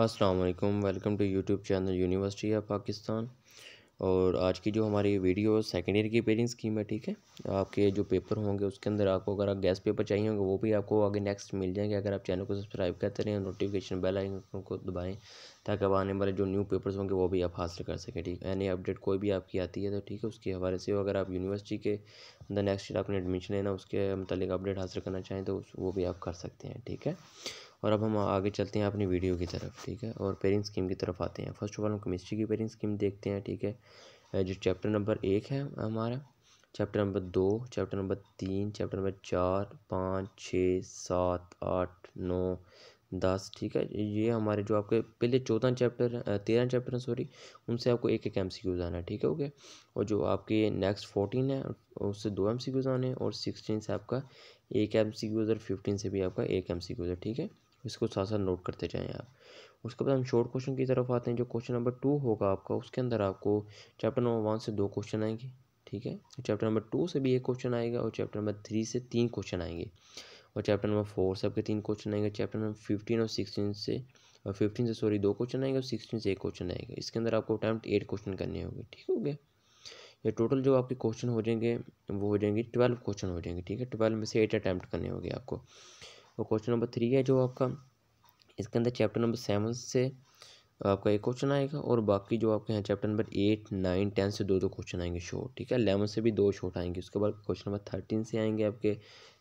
Aslam welcome to YouTube channel university of Pakistan और आज की जो हमारी वीडियो सेकेंड ईयर की पेरिंग स्कीम है ठीक है आपके जो पेपर होंगे उसके अंदर आपको अगर आप गैस पेपर चाहिए होंगे वो भी आपको आगे नेक्स्ट मिल जाएंगे अगर आप चैनल को सब्सक्राइब करते रहें नोटिफिकेशन बेल आइकन को दबाएं ताकि अब आने वाले जो न्यू पेपर्स होंगे वो भी आप हासिल कर सकें ठीक है यानी अपडेट कोई भी आपकी आती है तो ठीक है उसके हवाले से अगर आप यूनिवर्सिटी के अंदर नेक्स्ट ईयर आपने एडमिशन लेना उसके मतलब अपडेट हासिल करना चाहें तो वो भी आप कर सकते हैं ठीक है और अब हम आगे चलते हैं अपनी वीडियो की तरफ ठीक है और पेरिंग स्कीम की तरफ आते हैं फर्स्ट ऑफ ऑल हम केमिस्ट्री की पेरिंग स्कीम देखते हैं ठीक है जो चैप्टर नंबर एक है हमारा चैप्टर नंबर दो चैप्टर नंबर तीन चैप्टर नंबर चार पाँच छः सात आठ नौ दस ठीक है ये हमारे जो आपके पहले चौदह चैप्टर तेरह चैप्टर सॉरी उनसे आपको एक एक एम सी क्यूज़ आना है ठीक है ओके और जो आपके नेक्स्ट फोर्टीन है उससे दो एम सी क्यूज़ आने हैं और सिक्सटीन से आपका एक एम सी क्यूज़ और फिफ्टीन से भी आपका एक एम सी क्यूज़ है ठीक है इसको साथ साथ नोट करते जाएँ आप उसके बाद हम शॉर्ट क्वेश्चन की तरफ आते हैं जो क्वेश्चन नंबर टू होगा आपका उसके अंदर आपको चैप्टर नंबर वन से दो क्वेश्चन आएंगे ठीक है चैप्टर नंबर टू से भी एक क्वेश्चन आएगा और चैप्टर नंबर थ्री से तीन क्वेश्चन आएंगे और चैप्टर नंबर फोर से आपके तीन क्वेश्चन आएंगे चैप्टर नंबर फिफ्टीन और सिक्सटीन से और फिफ्टीन से सॉरी दो क्वेश्चन आएंगे और सिक्सटीन से एक क्वेश्चन आएगा इसके अंदर आपको अटैम्प्ट एट क्वेश्चन करने होंगे ठीक हो गया ये टोटल जो आपके क्वेश्चन हो जाएंगे वो हो जाएंगे ट्वेल्व क्वेश्चन हो जाएंगे ठीक है ट्वेल्व में से एट अटैम्प्ट करने होंगे आपको और क्वेश्चन नंबर थ्री है जो आपका इसके अंदर चैप्टर नंबर सेवन से आपका एक क्वेश्चन आएगा और बाकी जो आपके यहाँ chapter number eight nine ten से दो दो क्वेश्चन आएंगे शॉर्ट ठीक है इलेवन से भी दो शॉर्ट आएंगे उसके बाद क्वेश्चन नंबर थर्टीन से आएंगे आपके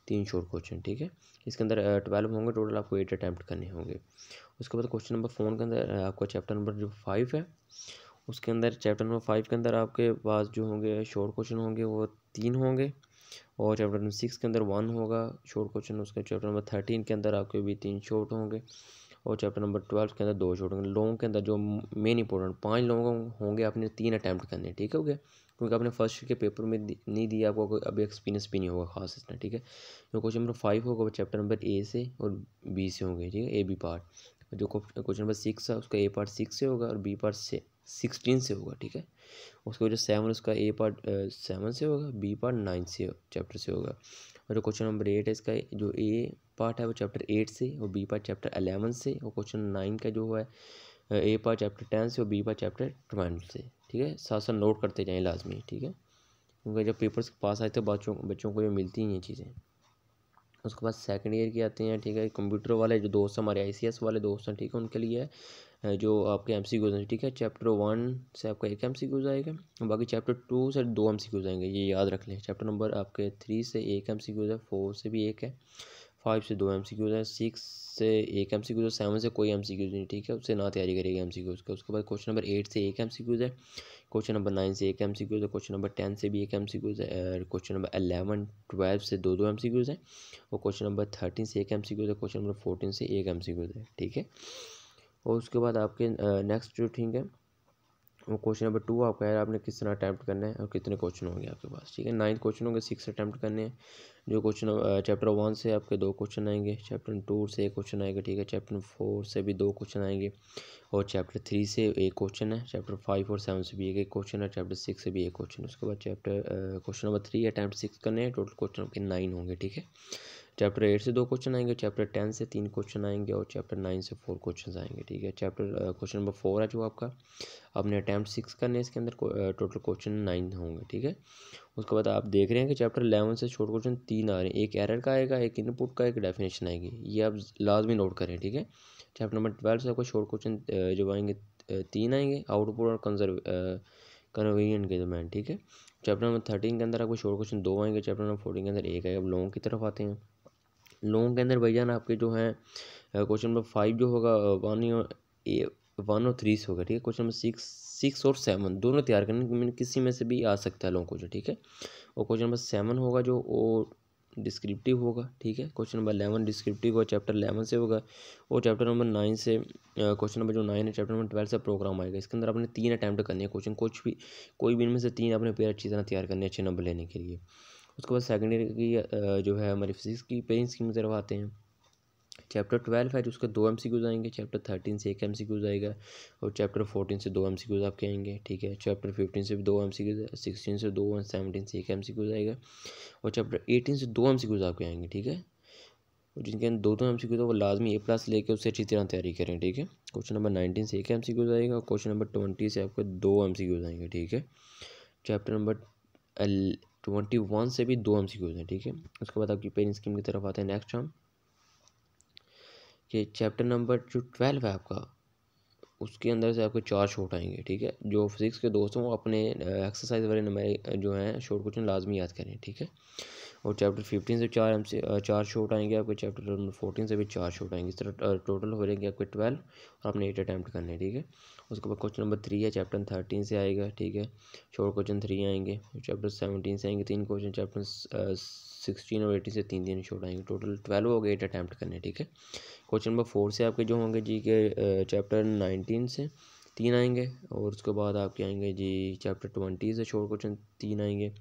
तीन शॉर्ट क्वेश्चन ठीक है इसके अंदर ट्वेल्व होंगे टोटल आपको एट अटैम्प्ट करने होंगे उसके बाद क्वेश्चन नंबर फोन के अंदर आपका चैप्टर नंबर जो फाइव है उसके अंदर चैप्टर नंबर फाइव के अंदर आपके पास जो होंगे शॉर्ट क्वेश्चन होंगे वो तीन होंगे और चैप्टर नंबर सिक्स के अंदर वन होगा शॉर्ट क्वेश्चन उसके चैप्टर नंबर थर्टीन के अंदर आपके भी तीन शॉर्ट होंगे और चैप्टर नंबर ट्वेल्व के अंदर दो शॉर्ट होंगे लॉन्ग के अंदर जो मेन इंपॉर्टेंट पाँच लॉन्ग होंगे आपने तीन अटैम्प्ट करने ठीक है ओके क्योंकि आपने फर्स्ट के पेपर में नहीं दिया आपको कोई अभी एक्सपीरियंस भी नहीं होगा खास इतना ठीक है जो क्वेश्चन नंबर फाइव होगा वो चैप्टर नंबर ए से और बी से होंगे ठीक है ए बी पार्ट जो क्वेश्चन नंबर सिक्स है उसका ए पार्ट सिक्स से होगा और बी पार्ट से सिक्सटीन से होगा ठीक है उसके जो सेवन उसका ए पार्ट सेवन से होगा बी पार्ट नाइन से चैप्टर से होगा और जो क्वेश्चन नंबर एट है इसका जो ए पार्ट है वो चैप्टर एट से और बी पार्ट चैप्टर अलेवन से और क्वेश्चन नाइन का जो है ए पार्ट चैप्टर टेन से और बी पार्ट चैप्टर ट्वेल्व से ठीक है साथ साथ नोट करते जाएँ लाजमी ठीक है क्योंकि जब पेपर्स पास आए तो बच्चों बच्चों को ये मिलती ही हैं चीज़ें उसके बाद सेकंड ईयर की आते हैं ठीक है कंप्यूटर वाले जो दोस्त हमारे आईसीएस वाले दोस्त हैं ठीक है उनके लिए जो आपके एम सी क्यूज़ हैं ठीक है चैप्टर वन से आपका एक एम सी क्यूज़ आएगा बाकी चैप्टर टू से दो एम सी क्यूज़ आएंगे ये याद रख लें चैप्टर नंबर आपके थ्री से एक एम सी क्यूज़ है फोर से भी एक है फाइव से दो एम सी क्यूज़ है सिक्स से एक एम सी क्यूज़ है सेवन से कोई एम सी क्यूज़ नहीं ठीक है उससे ना तैयारी करेगी एम सी क्यूज़ का उसके बाद क्वेश्चन नंबर एट से एक एम सी क्यूज़ है क्वेश्चन नंबर नाइन से एक एम सी क्यूज़ है क्वेश्चन नंबर टेन से भी एक एम सी क्यूज़ है और क्वेश्चन नंबर अलेवन ट्वेल्व से दो दो एम सी क्यूज़ है और क्वेश्चन नंबर थर्टीन से एक एम सी क्यूज़ है क्वेश्चन नंबर फोर्टीन से एक एम सी क्यूज़ है ठीक है और उसके बाद आपके नेक्स्ट जो ठीक है वो क्वेश्चन नंबर टू आपका है आपने किस तरह अटैम्प्ट करना है और कितने क्वेश्चन होंगे आपके पास ठीक है नाइन्थ क्वेश्चन होंगे सिक्स अटैम्प्ट करने हैं जो क्वेश्चन चैप्टर वन से आपके दो क्वेश्चन आएंगे चैप्टर टू से एक क्वेश्चन आएगा ठीक है चैप्टर फोर से भी दो क्वेश्चन आएंगे और चैप्टर थ्री से एक क्वेश्चन है चैप्टर फाइव और सेवन से भी एक एक क्वेश्चन है चैप्टर सिक्स से भी एक क्वेश्चन उसके बाद chapter question number three attempt six करने हैं टोटल क्वेश्चन आपके नाइन होंगे ठीक है चैप्टर एट से दो क्वेश्चन आएंगे चैप्टर टेन से तीन क्वेश्चन आएंगे और चैप्टर नाइन से फोर क्वेश्चन आएंगे ठीक है चैप्टर क्वेश्चन नंबर फोर है जो आपका आपने अटैम्प्ट सिक्स करने इसके अंदर टोटल क्वेश्चन नाइन होंगे ठीक है उसके बाद आप देख रहे हैं कि चैप्टर इलेवन से छोटे क्वेश्चन तीन आ रहे हैं एक एरर का आएगा एक इनपुट का एक डेफिनेशन आएगी ये आप लाजमी नोट करें ठीक है चैप्टर नंबर ट्वेल्व से आपको शॉर्ट क्वेश्चन जो आएंगे तीन आएंगे आउटपुट और कंजर्व कन्वीनियंट के दौरान ठीक है चैप्टर नंबर थर्टीन के अंदर आपको शॉर्ट क्वेश्चन दो आएंगे चैप्टर नंबर फोर्टीन के अंदर एक आएगा आप लॉन्ग की तरफ आते हैं लॉन्ग के अंदर भैया ना आपके जो हैं क्वेश्चन नंबर फाइव जो होगा वन वन और थ्री से होगा ठीक है क्वेश्चन नंबर सिक्स सिक्स और सेवन दोनों तैयार करने में किसी में से भी आ सकता है लोगों को जो ठीक है और क्वेश्चन नंबर सेवन होगा जो वो डिस्क्रिप्टिव होगा ठीक है क्वेश्चन नंबर अलेवन डिस्क्रिप्टिव होगा चैप्टर एलेवन से होगा और चैप्टर नंबर नाइन से क्वेश्चन नंबर जो नाइन है चैप्टर नंबर ट्वेल्व से प्रोग्राम आएगा इसके अंदर आपने तीन अटैम्प्ट करने हैं क्वेश्चन कुछ भी कोई भी इनमें से तीन अपने पेयर अच्छी तरह तैयार करने अच्छे नंबर लेने के लिए उसके बाद सेकेंड ईयर की जो है हमारी फिजिक्स की पेरेंट्स स्कीम की तरफ आते हैं चैप्टर ट्वेल्व है उसके दो एम सी क्यूज़ आएंगे चैप्टर थर्टीन से एक एम सी क्यूज़ आएगा और चैप्टर फोर्टीन से दो एम सी क्यूज़ आपके आएंगे ठीक है चैप्टर फिफ्टीन से भी दो एम सी क्यूज़ सिक्सटीन से दो और सेवनटीन से एक एम सी क्यूज़ आएगा और चैप्टर एटीन से दो एम सी क्यूज़ आपके आएंगे ठीक है और जिनके अंदर दो दो एम सी क्यूज़ वो लाजमी ए प्लस लेके उससे अच्छी तरह तैयारी करें ठीक है क्वेश्चन नंबर नाइनटीन से एक एम सी क्यूज़ आएगा और क्वेश्चन नंबर ट्वेंटी से आपके दो एम सी क्यूज़ आएंगे ठीक है चैप्टर नंबर ट्वेंटी वन से भी दो एम सी क्यूज़ हैं ठीक है उसके बाद आपकी पेन स्कीम की तरफ आते हैं नेक्स्ट हम ये चैप्टर नंबर जो ट्वेल्व है आपका उसके अंदर से आपको चार शॉट आएंगे ठीक है जो फिजिक्स के दोस्त हैं वो अपने एक्सरसाइज वाले नंबर जो हैं शॉर्ट क्वेश्चन लाजमी याद करें ठीक है और चैप्टर फिफ्टीन से चार एम चार शॉट आएंगे आपके चैप्टर फोर्टीन से भी चार शॉट आएंगे इस तरह टोटल हो जाएंगे आपके ट्वेल्व और आपने एट अटैम्प्ट करने हैं ठीक है उसके बाद क्वेश्चन नंबर थ्री है चैप्टर थर्टीन से आएगा ठीक है शॉर्ट क्वेश्चन थ्री आएंगे चैप्टर सेवनटीन से आएंगे तीन क्वेश्चन चैप्टर सिक्सटीन और एटीन से तीन तीन शॉट आएंगे टोटल ट्वेल्व हो गए एट अटैम्प्ट करने ठीक है क्वेश्चन नंबर फोर से आपके जो होंगे जी के चैप्टर नाइनटीन से तीन आएंगे और उसके बाद आपके आएंगे जी चैप्टर ट्वेंटी से शॉर्ट क्वेश्चन तीन आएंगे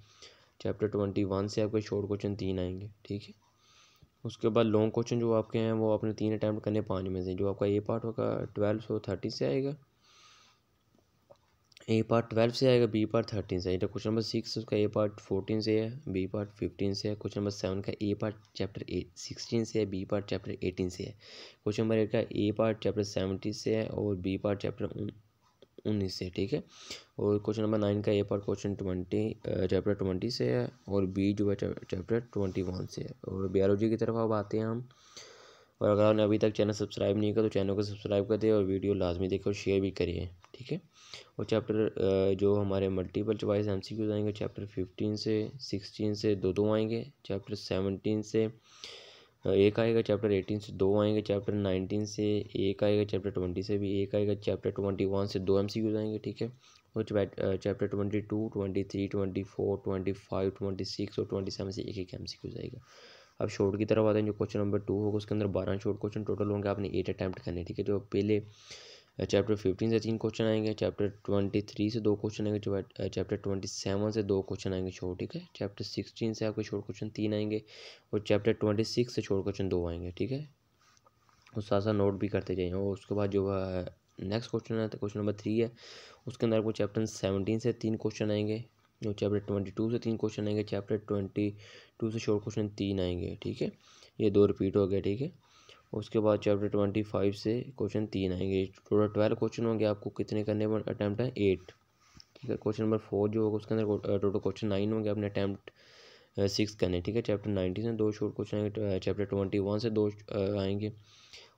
चैप्टर ट्वेंटी वन से आपके शॉर्ट क्वेश्चन तीन आएंगे ठीक है उसके बाद लॉन्ग क्वेश्चन जो आपके हैं वो आपने तीन अटैम्प्ट करने पाँच में से जो आपका ए पार्ट होगा ट्वेल्व सौ थर्टी से आएगा ए पार्ट ट्वेल्व से आएगा बी पार्ट थर्टीन से आएगा क्वेश्चन नंबर सिक्स उसका ए पार्ट फोर्टीन से है बी पार्ट फिफ्टीन से है क्वेश्चन नंबर सेवन का A part chapter eight sixteen से है बी पार्ट चैप्टर एटीन से है क्वेश्चन नंबर एट का ए पार्ट चैप्टर सेवेंटी से है और बी पार्ट चैप्टर उन्नीस से ठीक है और क्वेश्चन नंबर नाइन का ये part question twenty chapter twenty से है और बी जो है चैप्टर ट्वेंटी वन से है और बायोलॉजी की तरफ अब आते हैं हम और अगर आपने अभी तक चैनल सब्सक्राइब नहीं किया तो चैनल को सब्सक्राइब कर दें और वीडियो लाजमी देखें और शेयर भी करिए ठीक है और चैप्टर जो हमारे multiple choice M C Qs आएंगे चैप्टर फिफ्टीन से सिक्सटीन से दो दो आएंगे चैप्टर सेवनटीन से हाँ, एक आएगा चैप्टर एटीन से दो आएंगे चैप्टर नाइनटीन से एक आएगा चैप्टर ट्वेंटी से भी एक आएगा चैप्टर ट्वेंटी वन से दो एम सी यूज आएंगे ठीक है और chapter twenty two twenty three twenty four twenty five twenty six और ट्वेंटी सेवन से एक एक एम सी यूज आएगा अब शॉर्ट की तरफ आते हैं जो क्वेश्चन नंबर टू होगा उसके अंदर बारह शॉर्ट क्वेश्चन टोटल होंगे आपने एट अटैम्प्ट करने ठीक है जो पहले चैप्टर फिफ्टीन से तीन क्वेश्चन आएंगे चैप्टर ट्वेंटी थ्री से दो क्वेश्चन आएंगे चैप्टर ट्वेंटी सेवन से दो क्वेश्चन आएंगे छोड़ ठीक है चैप्टर सिक्सटीन से आपके छोड़ क्वेश्चन तीन आएंगे और चैप्टर ट्वेंटी सिक्स से छोड़ क्वेश्चन दो आएंगे ठीक है उस साथ साथ नोट भी करते जाइए और उसके बाद जो है नेक्स्ट क्वेश्चन है क्वेश्चन नंबर थ्री है उसके अंदर आपको चैप्टर सेवनटीन से तीन क्वेश्चन आएंगे और चैप्टर ट्वेंटी टू से तीन क्वेश्चन आएंगे चैप्टर ट्वेंटी टू से शोर क्वेश्चन तीन आएंगे ठीक है ये दो रिपीट हो गए ठीक है उसके बाद चैप्टर ट्वेंटी फाइव से क्वेश्चन तीन आएंगे टोटल ट्वेल्व क्वेश्चन होंगे आपको कितने करने पर अटैम्प्ट है एट ठीक है क्वेश्चन नंबर फोर जो होगा उसके अंदर टोटल क्वेश्चन नाइन होंगे अपने अटैम्प्ट सिक्स करने ठीक है चैप्टर नाइनटीन से दो शॉर्ट क्वेश्चन आएंगे चैप्टर ट्वेंटी वन से दो आएंगे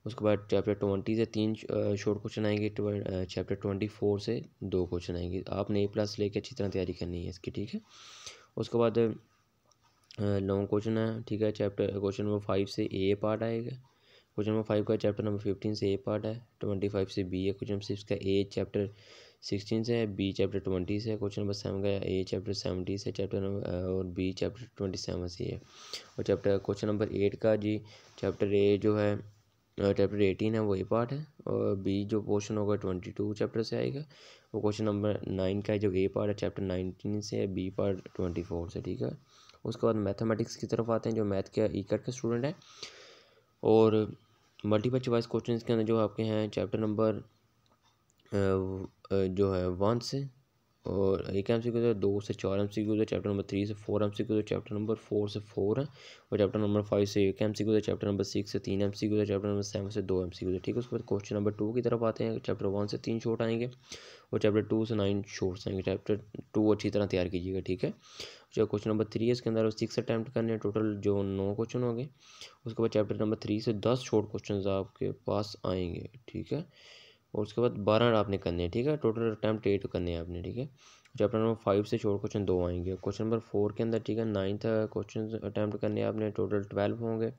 उसके बाद चैप्टर ट्वेंटी से तीन शॉर्ट क्वेश्चन आएंगे चैप्टर ट्वेंटी फोर से दो क्वेश्चन आएंगे आपने ए प्लस लेके अच्छी तरह तैयारी करनी है इसकी ठीक है उसके बाद लॉन्ग क्वेश्चन है ठीक है चैप्टर क्वेश्चन नंबर फाइव से ए पार्ट आएगा क्वेश्चन नंबर फाइव का चैप्टर नंबर फिफ्टीन से ए पार्ट है ट्वेंटी फाइव से बी है क्वेश्चन नंबर सिक्स का ए चैप्टर सिक्सटीन से है बी चैप्टर ट्वेंटी से क्वेश्चन नंबर सेवन का ए चैप्टर सेवेंटी से चैप्टर नंबर और बी चैप्टर ट्वेंटी सेवन से है और चैप्टर क्वेश्चन नंबर एट का जी चैप्टर ए जो है चैप्टर एटीन है वो ए पार्ट है और बी जो पोर्शन होगा ट्वेंटी टू चैप्टर से आएगा वो क्वेश्चन नंबर नाइन का है जो ए पार्ट है चैप्टर नाइनटीन से है बी पार्ट ट्वेंटी फोर से ठीक है उसके बाद मैथमेटिक्स की तरफ आते हैं जो मैथ के ई कट का स्टूडेंट है और मल्टीपल चॉइस क्वेश्चन के अंदर जो आपके हैं चैप्टर नंबर जो है वन से और एक एम सी क्यूज़ है दो से चार एम सी क्यूज़ है चैप्टर नंबर थ्री से फोर एम सी क्यूज़ है चैप्टर नंबर फोर से फोर है और चैप्टर नंबर फाइव से एक एम सी क्यूज़ है चैप्टर नंबर सिक्स से तीन एम सी क्यूज़ है चैप्टर नंबर सेवन से दो एम सी क्यूज़ है ठीक है उसके बाद क्वेश्चन नंबर टू की तरफ आते हैं चैप्टर वन से तीन शॉर्ट आएंगे और चैप्टर टू से नाइन शॉर्ट्स आएंगे चैप्टर टू अच्छी तरह तैयार कीजिएगा ठीक है जो क्वेश्चन नंबर थ्री है इसके अंदर सिक्स अटैम्प्ट करने हैं टोटल जो नौ क्वेश्चन होंगे उसके बाद चैप्टर नंबर थ्री से दस शॉर्ट क्वेश्चन आपके पास आएंगे ठीक है और उसके बाद बारह आपने करने हैं ठीक है टोटल अटैम्प्ट एट करने हैं आपने ठीक है चैप्टर नंबर फाइव से शॉर्ट क्वेश्चन दो आएंगे क्वेश्चन नंबर फोर के अंदर ठीक है नाइन्थ क्वेश्चन अटैम्प्ट करने आपने टोटल ट्वेल्व होंगे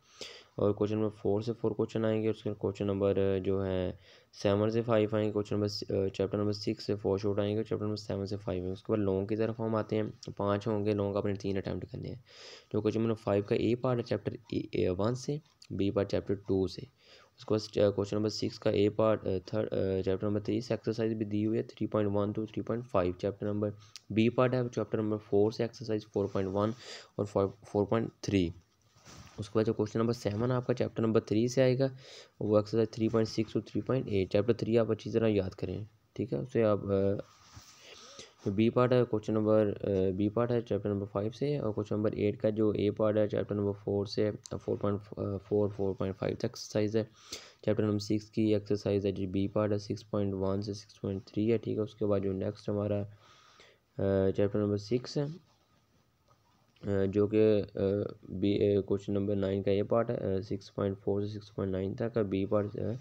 और क्वेश्चन नंबर फोर से फोर क्वेश्चन आएंगे उसके क्वेश्चन नंबर जो है सेवन से फाइव आएंगे question number chapter number six से फोर शॉर्ट आएंगे चैप्टर नंबर सेवन से फाइव आएंगे उसके बाद लॉन्ग की तरफ हम आते हैं पाँच होंगे लॉन्ग अपने तीन अटैम्प्ट करने हैं जो क्वेश्चन नंबर फाइव का ए पार्ट है चैप्टर ए वन से बी पार्ट चैप्टर टू से उसके बाद क्वेश्चन नंबर सिक्स का A part third chapter number three से एक्सरसाइज भी दी हुई है three point one two three point five chapter number B part है चैप्टर नंबर फोर से एक्सरसाइज फोर पॉइंट वन और फोर पॉइंट थ्री उसके बाद जो क्वेश्चन नंबर सेवन आपका चैप्टर नंबर थ्री से आएगा वो एक्सरसाइज थ्री पॉइंट सिक्स और three point eight chapter three आप अच्छी तरह याद करें ठीक है उसे आप तो बी पार्ट है क्वेश्चन नंबर बी पार्ट है चैप्टर नंबर फाइव से और क्वेश्चन नंबर एट का जो ए पार्ट है चैप्टर नंबर फोर से four point four four point five तक एक्सरसाइज है चैप्टर नंबर सिक्स की एक्सरसाइज है जो बी पार्ट है सिक्स पॉइंट वन से सिक्स पॉइंट थ्री है ठीक है उसके बाद जो नेक्स्ट हमारा चैप्टर नंबर सिक्स है uh, जो कि बी क्वेश्चन नंबर नाइन का ए पार्ट है सिक्स पॉइंट फोर से सिक्स पॉइंट नाइन तक बी पार्ट है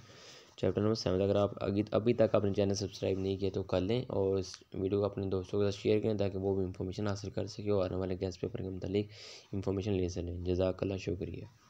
चैप्टर नंबर सेवन अगर आप अभी अभी तक अपने चैनल सब्सक्राइब नहीं किया तो कर लें और इस वीडियो को अपने दोस्तों के साथ शेयर करें ताकि वो भी इन्फॉर्मेशन हासिल कर सके और आने वाले गैस पेपर के मतलब इंफॉर्मेशन ले सकें जजाकल्ला शुक्रिया